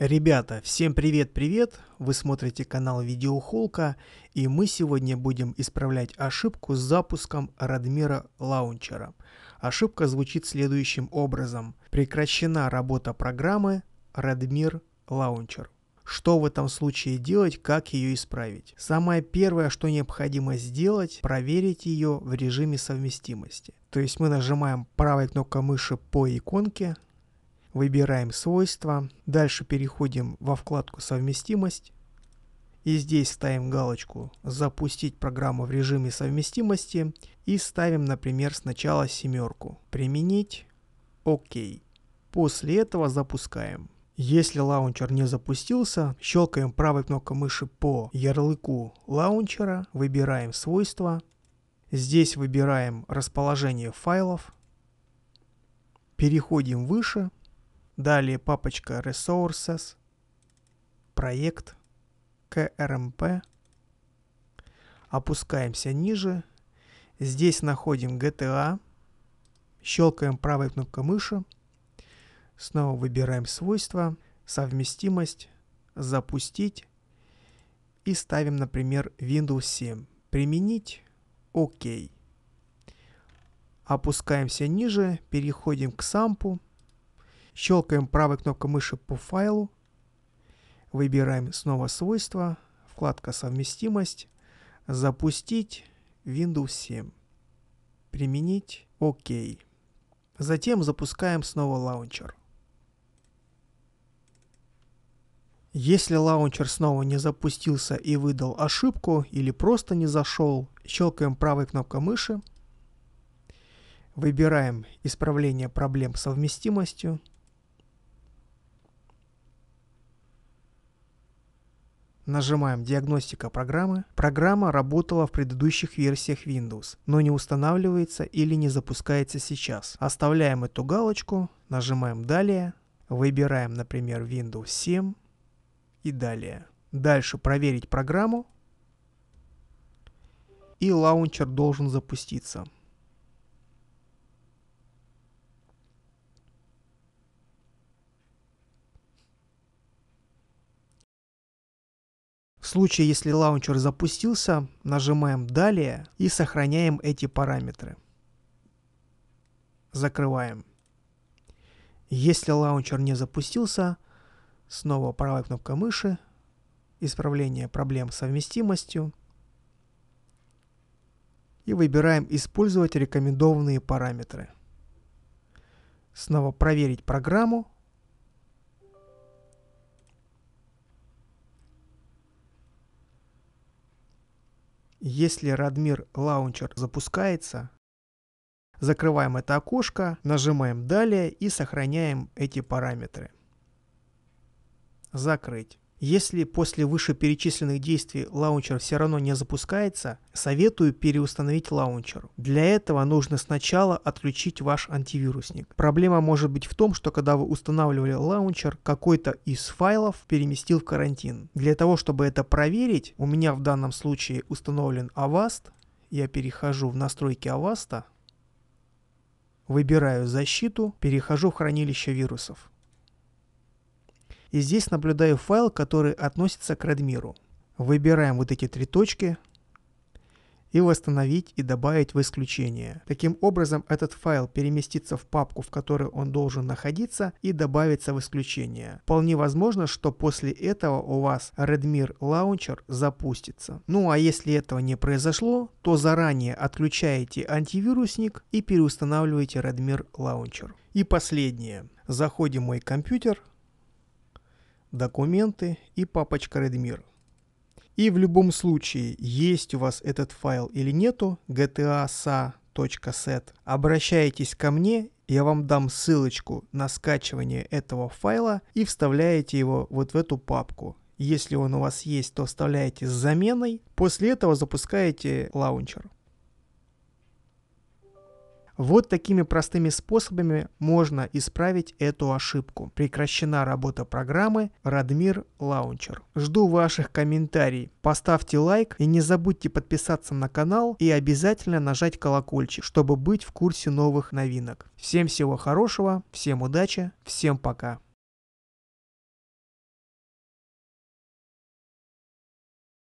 Ребята, всем привет-привет! Вы смотрите канал Видеохолка, и мы сегодня будем исправлять ошибку с запуском Радмира лаунчера. Ошибка звучит следующим образом. Прекращена работа программы Радмир лаунчер что в этом случае делать, как ее исправить. Самое первое, что необходимо сделать, проверить ее в режиме совместимости. То есть мы нажимаем правой кнопкой мыши по иконке, выбираем свойства, дальше переходим во вкладку «Совместимость», и здесь ставим галочку «Запустить программу в режиме совместимости» и ставим, например, сначала семерку. Применить. ОК. После этого запускаем. Если лаунчер не запустился, щелкаем правой кнопкой мыши по ярлыку лаунчера, выбираем свойства. Здесь выбираем расположение файлов. Переходим выше. Далее папочка Resources, проект, КРМП, Опускаемся ниже. Здесь находим GTA. Щелкаем правой кнопкой мыши Снова выбираем свойства, совместимость, запустить и ставим, например, Windows 7. Применить, ОК. Опускаемся ниже, переходим к сампу, щелкаем правой кнопкой мыши по файлу, выбираем снова свойства, вкладка совместимость, запустить Windows 7, применить ОК. Затем запускаем снова лаунчер. Если лаунчер снова не запустился и выдал ошибку или просто не зашел, щелкаем правой кнопкой мыши, выбираем исправление проблем совместимостью, Нажимаем «Диагностика программы». Программа работала в предыдущих версиях Windows, но не устанавливается или не запускается сейчас. Оставляем эту галочку, нажимаем «Далее», выбираем, например, Windows 7, и далее. Дальше проверить программу. И лаунчер должен запуститься. В случае, если лаунчер запустился, нажимаем «Далее» и сохраняем эти параметры. Закрываем. Если лаунчер не запустился, Снова правая кнопка мыши, исправление проблем с совместимостью. И выбираем «Использовать рекомендованные параметры». Снова «Проверить программу», Если Радмир Launcher запускается, закрываем это окошко, нажимаем «Далее» и сохраняем эти параметры закрыть. Если после вышеперечисленных действий лаунчер все равно не запускается, советую переустановить лаунчер. Для этого нужно сначала отключить ваш антивирусник. Проблема может быть в том, что когда вы устанавливали лаунчер, какой-то из файлов переместил в карантин. Для того, чтобы это проверить, у меня в данном случае установлен Avast. Я перехожу в настройки Avast, выбираю защиту, перехожу в хранилище вирусов. И здесь наблюдаю файл, который относится к Redmiру. Выбираем вот эти три точки и восстановить и добавить в исключение. Таким образом, этот файл переместится в папку, в которой он должен находиться и добавится в исключение. Вполне возможно, что после этого у вас Redmir Launcher запустится. Ну а если этого не произошло, то заранее отключаете антивирусник и переустанавливаете Redmir Launcher. И последнее. Заходим в мой компьютер, документы и папочка Redmir. И в любом случае, есть у вас этот файл или нету, gtasa.set, обращайтесь ко мне, я вам дам ссылочку на скачивание этого файла и вставляете его вот в эту папку. Если он у вас есть, то вставляете с заменой. После этого запускаете лаунчер. Вот такими простыми способами можно исправить эту ошибку. Прекращена работа программы Радмир Лаунчер. Жду ваших комментариев. Поставьте лайк и не забудьте подписаться на канал и обязательно нажать колокольчик, чтобы быть в курсе новых новинок. Всем всего хорошего, всем удачи, всем пока.